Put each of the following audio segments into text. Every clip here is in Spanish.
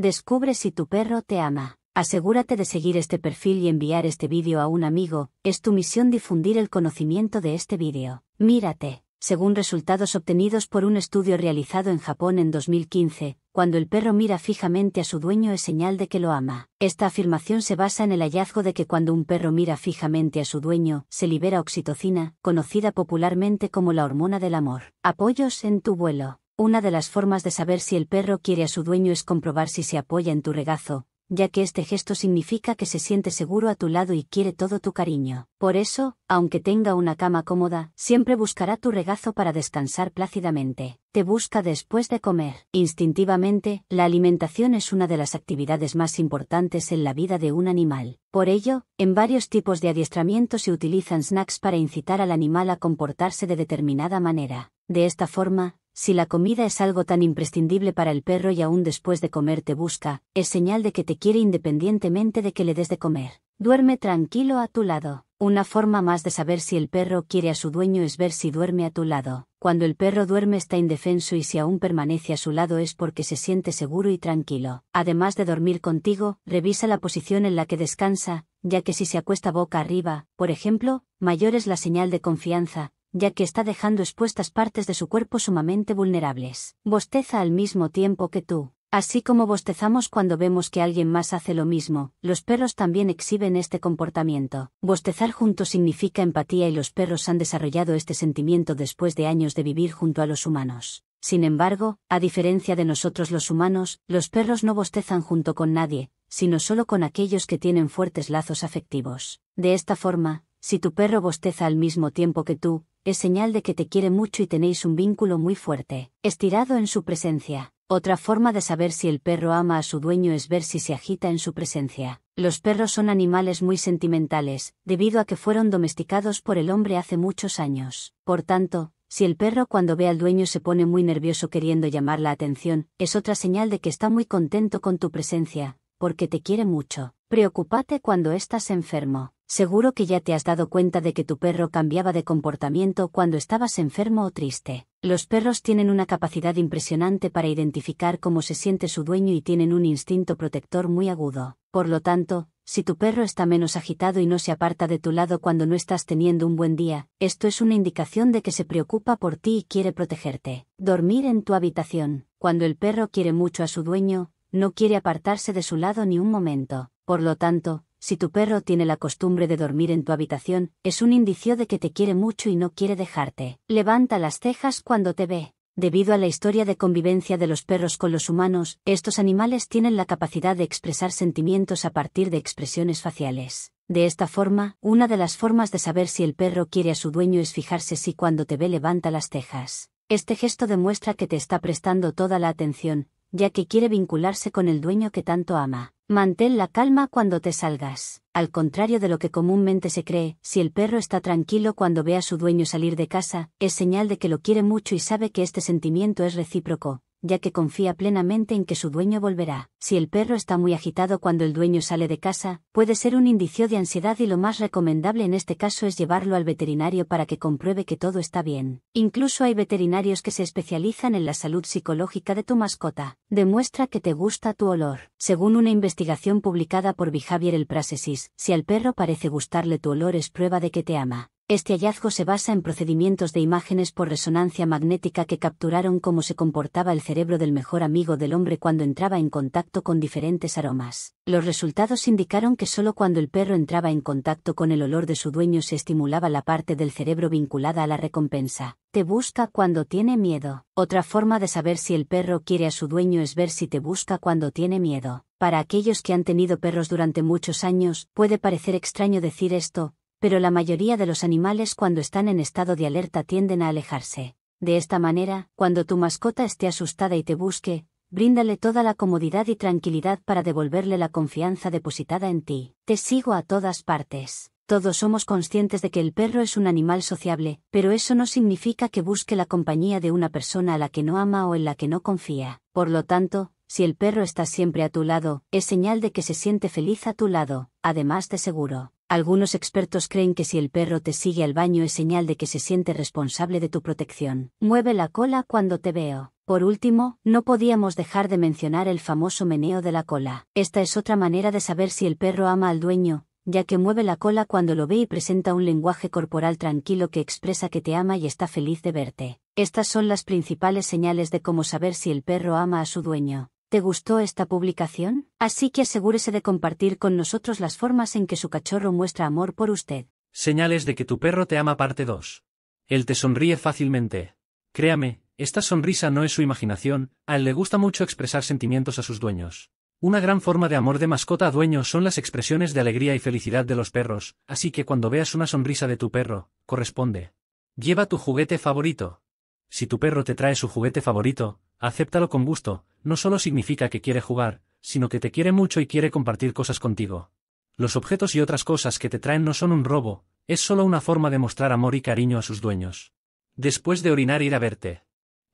Descubre si tu perro te ama. Asegúrate de seguir este perfil y enviar este vídeo a un amigo, es tu misión difundir el conocimiento de este vídeo. Mírate. Según resultados obtenidos por un estudio realizado en Japón en 2015, cuando el perro mira fijamente a su dueño es señal de que lo ama. Esta afirmación se basa en el hallazgo de que cuando un perro mira fijamente a su dueño, se libera oxitocina, conocida popularmente como la hormona del amor. Apoyos en tu vuelo. Una de las formas de saber si el perro quiere a su dueño es comprobar si se apoya en tu regazo, ya que este gesto significa que se siente seguro a tu lado y quiere todo tu cariño. Por eso, aunque tenga una cama cómoda, siempre buscará tu regazo para descansar plácidamente. Te busca después de comer. Instintivamente, la alimentación es una de las actividades más importantes en la vida de un animal. Por ello, en varios tipos de adiestramiento se utilizan snacks para incitar al animal a comportarse de determinada manera. De esta forma, si la comida es algo tan imprescindible para el perro y aún después de comer te busca, es señal de que te quiere independientemente de que le des de comer. Duerme tranquilo a tu lado. Una forma más de saber si el perro quiere a su dueño es ver si duerme a tu lado. Cuando el perro duerme está indefenso y si aún permanece a su lado es porque se siente seguro y tranquilo. Además de dormir contigo, revisa la posición en la que descansa, ya que si se acuesta boca arriba, por ejemplo, mayor es la señal de confianza, ya que está dejando expuestas partes de su cuerpo sumamente vulnerables. Bosteza al mismo tiempo que tú. Así como bostezamos cuando vemos que alguien más hace lo mismo, los perros también exhiben este comportamiento. Bostezar junto significa empatía y los perros han desarrollado este sentimiento después de años de vivir junto a los humanos. Sin embargo, a diferencia de nosotros los humanos, los perros no bostezan junto con nadie, sino solo con aquellos que tienen fuertes lazos afectivos. De esta forma, si tu perro bosteza al mismo tiempo que tú, es señal de que te quiere mucho y tenéis un vínculo muy fuerte, estirado en su presencia. Otra forma de saber si el perro ama a su dueño es ver si se agita en su presencia. Los perros son animales muy sentimentales, debido a que fueron domesticados por el hombre hace muchos años. Por tanto, si el perro cuando ve al dueño se pone muy nervioso queriendo llamar la atención, es otra señal de que está muy contento con tu presencia, porque te quiere mucho. Preocúpate cuando estás enfermo. Seguro que ya te has dado cuenta de que tu perro cambiaba de comportamiento cuando estabas enfermo o triste. Los perros tienen una capacidad impresionante para identificar cómo se siente su dueño y tienen un instinto protector muy agudo. Por lo tanto, si tu perro está menos agitado y no se aparta de tu lado cuando no estás teniendo un buen día, esto es una indicación de que se preocupa por ti y quiere protegerte. Dormir en tu habitación. Cuando el perro quiere mucho a su dueño, no quiere apartarse de su lado ni un momento. Por lo tanto, si tu perro tiene la costumbre de dormir en tu habitación, es un indicio de que te quiere mucho y no quiere dejarte. Levanta las cejas cuando te ve. Debido a la historia de convivencia de los perros con los humanos, estos animales tienen la capacidad de expresar sentimientos a partir de expresiones faciales. De esta forma, una de las formas de saber si el perro quiere a su dueño es fijarse si cuando te ve levanta las cejas. Este gesto demuestra que te está prestando toda la atención, ya que quiere vincularse con el dueño que tanto ama. Mantén la calma cuando te salgas. Al contrario de lo que comúnmente se cree, si el perro está tranquilo cuando ve a su dueño salir de casa, es señal de que lo quiere mucho y sabe que este sentimiento es recíproco ya que confía plenamente en que su dueño volverá. Si el perro está muy agitado cuando el dueño sale de casa, puede ser un indicio de ansiedad y lo más recomendable en este caso es llevarlo al veterinario para que compruebe que todo está bien. Incluso hay veterinarios que se especializan en la salud psicológica de tu mascota. Demuestra que te gusta tu olor. Según una investigación publicada por Bijavier el Prasesis, si al perro parece gustarle tu olor es prueba de que te ama. Este hallazgo se basa en procedimientos de imágenes por resonancia magnética que capturaron cómo se comportaba el cerebro del mejor amigo del hombre cuando entraba en contacto con diferentes aromas. Los resultados indicaron que solo cuando el perro entraba en contacto con el olor de su dueño se estimulaba la parte del cerebro vinculada a la recompensa. Te busca cuando tiene miedo. Otra forma de saber si el perro quiere a su dueño es ver si te busca cuando tiene miedo. Para aquellos que han tenido perros durante muchos años, puede parecer extraño decir esto, pero la mayoría de los animales cuando están en estado de alerta tienden a alejarse. De esta manera, cuando tu mascota esté asustada y te busque, bríndale toda la comodidad y tranquilidad para devolverle la confianza depositada en ti. Te sigo a todas partes. Todos somos conscientes de que el perro es un animal sociable, pero eso no significa que busque la compañía de una persona a la que no ama o en la que no confía. Por lo tanto, si el perro está siempre a tu lado, es señal de que se siente feliz a tu lado, además de seguro. Algunos expertos creen que si el perro te sigue al baño es señal de que se siente responsable de tu protección. Mueve la cola cuando te veo. Por último, no podíamos dejar de mencionar el famoso meneo de la cola. Esta es otra manera de saber si el perro ama al dueño, ya que mueve la cola cuando lo ve y presenta un lenguaje corporal tranquilo que expresa que te ama y está feliz de verte. Estas son las principales señales de cómo saber si el perro ama a su dueño. ¿Te gustó esta publicación? Así que asegúrese de compartir con nosotros las formas en que su cachorro muestra amor por usted. Señales de que tu perro te ama parte 2. Él te sonríe fácilmente. Créame, esta sonrisa no es su imaginación, a él le gusta mucho expresar sentimientos a sus dueños. Una gran forma de amor de mascota a dueño son las expresiones de alegría y felicidad de los perros, así que cuando veas una sonrisa de tu perro, corresponde. Lleva tu juguete favorito. Si tu perro te trae su juguete favorito, acéptalo con gusto, no solo significa que quiere jugar, sino que te quiere mucho y quiere compartir cosas contigo. Los objetos y otras cosas que te traen no son un robo, es solo una forma de mostrar amor y cariño a sus dueños. Después de orinar ir a verte.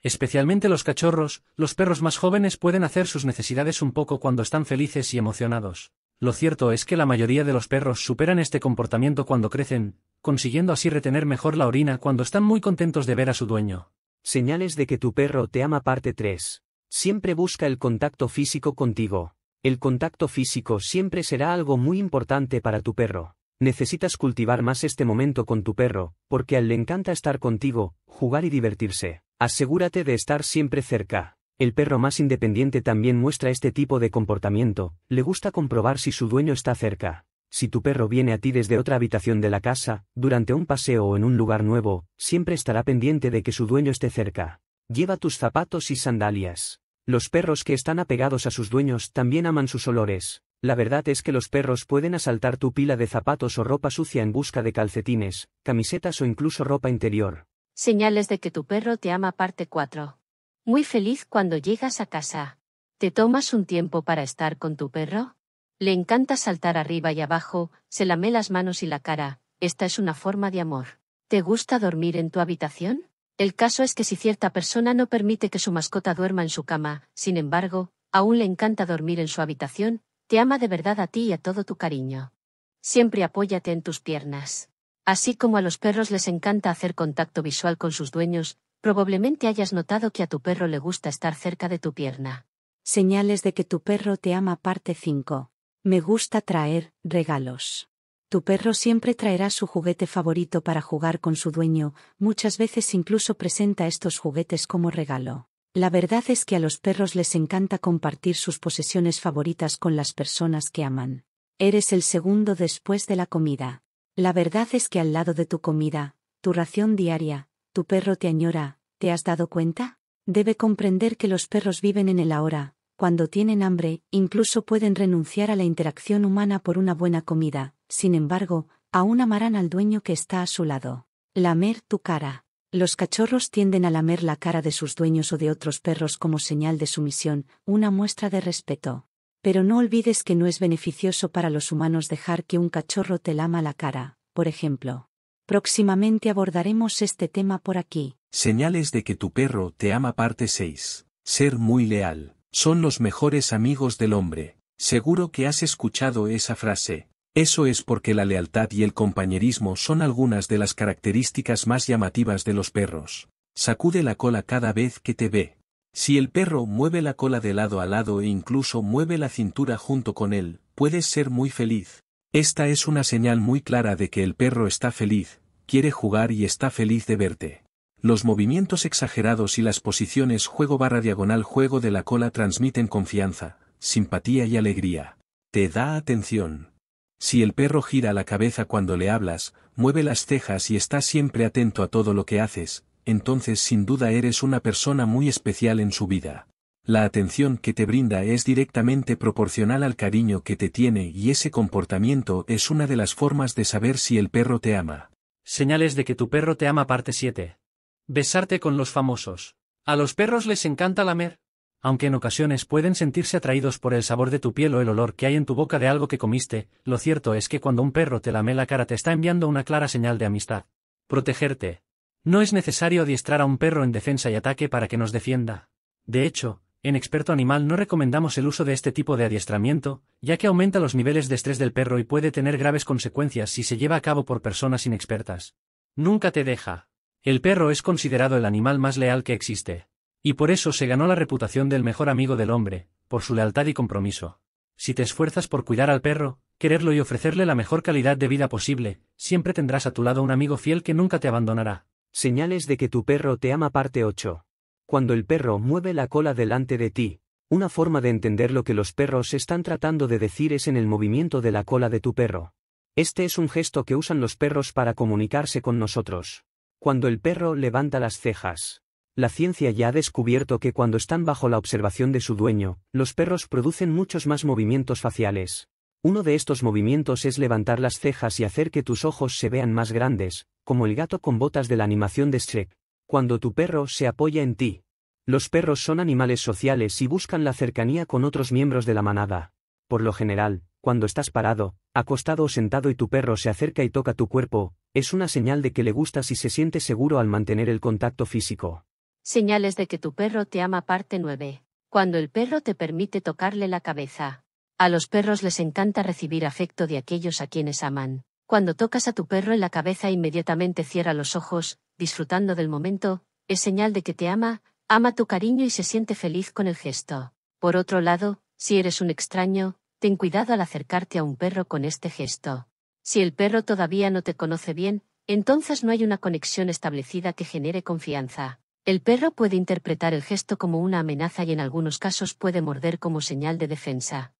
Especialmente los cachorros, los perros más jóvenes pueden hacer sus necesidades un poco cuando están felices y emocionados. Lo cierto es que la mayoría de los perros superan este comportamiento cuando crecen, consiguiendo así retener mejor la orina cuando están muy contentos de ver a su dueño. Señales de que tu perro te ama parte 3. Siempre busca el contacto físico contigo. El contacto físico siempre será algo muy importante para tu perro. Necesitas cultivar más este momento con tu perro, porque a él le encanta estar contigo, jugar y divertirse. Asegúrate de estar siempre cerca. El perro más independiente también muestra este tipo de comportamiento, le gusta comprobar si su dueño está cerca. Si tu perro viene a ti desde otra habitación de la casa, durante un paseo o en un lugar nuevo, siempre estará pendiente de que su dueño esté cerca. Lleva tus zapatos y sandalias. Los perros que están apegados a sus dueños también aman sus olores. La verdad es que los perros pueden asaltar tu pila de zapatos o ropa sucia en busca de calcetines, camisetas o incluso ropa interior. Señales de que tu perro te ama parte 4. Muy feliz cuando llegas a casa. ¿Te tomas un tiempo para estar con tu perro? Le encanta saltar arriba y abajo, se lame las manos y la cara, esta es una forma de amor. ¿Te gusta dormir en tu habitación? El caso es que si cierta persona no permite que su mascota duerma en su cama, sin embargo, aún le encanta dormir en su habitación, te ama de verdad a ti y a todo tu cariño. Siempre apóyate en tus piernas. Así como a los perros les encanta hacer contacto visual con sus dueños, probablemente hayas notado que a tu perro le gusta estar cerca de tu pierna. Señales de que tu perro te ama parte 5. Me gusta traer regalos. Tu perro siempre traerá su juguete favorito para jugar con su dueño, muchas veces incluso presenta estos juguetes como regalo. La verdad es que a los perros les encanta compartir sus posesiones favoritas con las personas que aman. Eres el segundo después de la comida. La verdad es que al lado de tu comida, tu ración diaria, tu perro te añora, ¿te has dado cuenta? Debe comprender que los perros viven en el ahora, cuando tienen hambre, incluso pueden renunciar a la interacción humana por una buena comida, sin embargo, aún amarán al dueño que está a su lado. Lamer tu cara. Los cachorros tienden a lamer la cara de sus dueños o de otros perros como señal de sumisión, una muestra de respeto. Pero no olvides que no es beneficioso para los humanos dejar que un cachorro te lama la cara, por ejemplo. Próximamente abordaremos este tema por aquí. Señales de que tu perro te ama parte 6. Ser muy leal son los mejores amigos del hombre. Seguro que has escuchado esa frase. Eso es porque la lealtad y el compañerismo son algunas de las características más llamativas de los perros. Sacude la cola cada vez que te ve. Si el perro mueve la cola de lado a lado e incluso mueve la cintura junto con él, puedes ser muy feliz. Esta es una señal muy clara de que el perro está feliz, quiere jugar y está feliz de verte. Los movimientos exagerados y las posiciones juego barra diagonal juego de la cola transmiten confianza, simpatía y alegría. Te da atención. Si el perro gira la cabeza cuando le hablas, mueve las cejas y está siempre atento a todo lo que haces, entonces sin duda eres una persona muy especial en su vida. La atención que te brinda es directamente proporcional al cariño que te tiene y ese comportamiento es una de las formas de saber si el perro te ama. Señales de que tu perro te ama parte 7. Besarte con los famosos. A los perros les encanta lamer. Aunque en ocasiones pueden sentirse atraídos por el sabor de tu piel o el olor que hay en tu boca de algo que comiste, lo cierto es que cuando un perro te lame la cara te está enviando una clara señal de amistad. Protegerte. No es necesario adiestrar a un perro en defensa y ataque para que nos defienda. De hecho, en experto animal no recomendamos el uso de este tipo de adiestramiento, ya que aumenta los niveles de estrés del perro y puede tener graves consecuencias si se lleva a cabo por personas inexpertas. Nunca te deja. El perro es considerado el animal más leal que existe. Y por eso se ganó la reputación del mejor amigo del hombre, por su lealtad y compromiso. Si te esfuerzas por cuidar al perro, quererlo y ofrecerle la mejor calidad de vida posible, siempre tendrás a tu lado un amigo fiel que nunca te abandonará. Señales de que tu perro te ama parte 8. Cuando el perro mueve la cola delante de ti, una forma de entender lo que los perros están tratando de decir es en el movimiento de la cola de tu perro. Este es un gesto que usan los perros para comunicarse con nosotros. Cuando el perro levanta las cejas. La ciencia ya ha descubierto que cuando están bajo la observación de su dueño, los perros producen muchos más movimientos faciales. Uno de estos movimientos es levantar las cejas y hacer que tus ojos se vean más grandes, como el gato con botas de la animación de Shrek. Cuando tu perro se apoya en ti. Los perros son animales sociales y buscan la cercanía con otros miembros de la manada. Por lo general, cuando estás parado, acostado o sentado y tu perro se acerca y toca tu cuerpo, es una señal de que le gustas y se siente seguro al mantener el contacto físico. Señales de que tu perro te ama parte 9. Cuando el perro te permite tocarle la cabeza. A los perros les encanta recibir afecto de aquellos a quienes aman. Cuando tocas a tu perro en la cabeza inmediatamente cierra los ojos, disfrutando del momento, es señal de que te ama, ama tu cariño y se siente feliz con el gesto. Por otro lado, si eres un extraño, ten cuidado al acercarte a un perro con este gesto. Si el perro todavía no te conoce bien, entonces no hay una conexión establecida que genere confianza. El perro puede interpretar el gesto como una amenaza y en algunos casos puede morder como señal de defensa.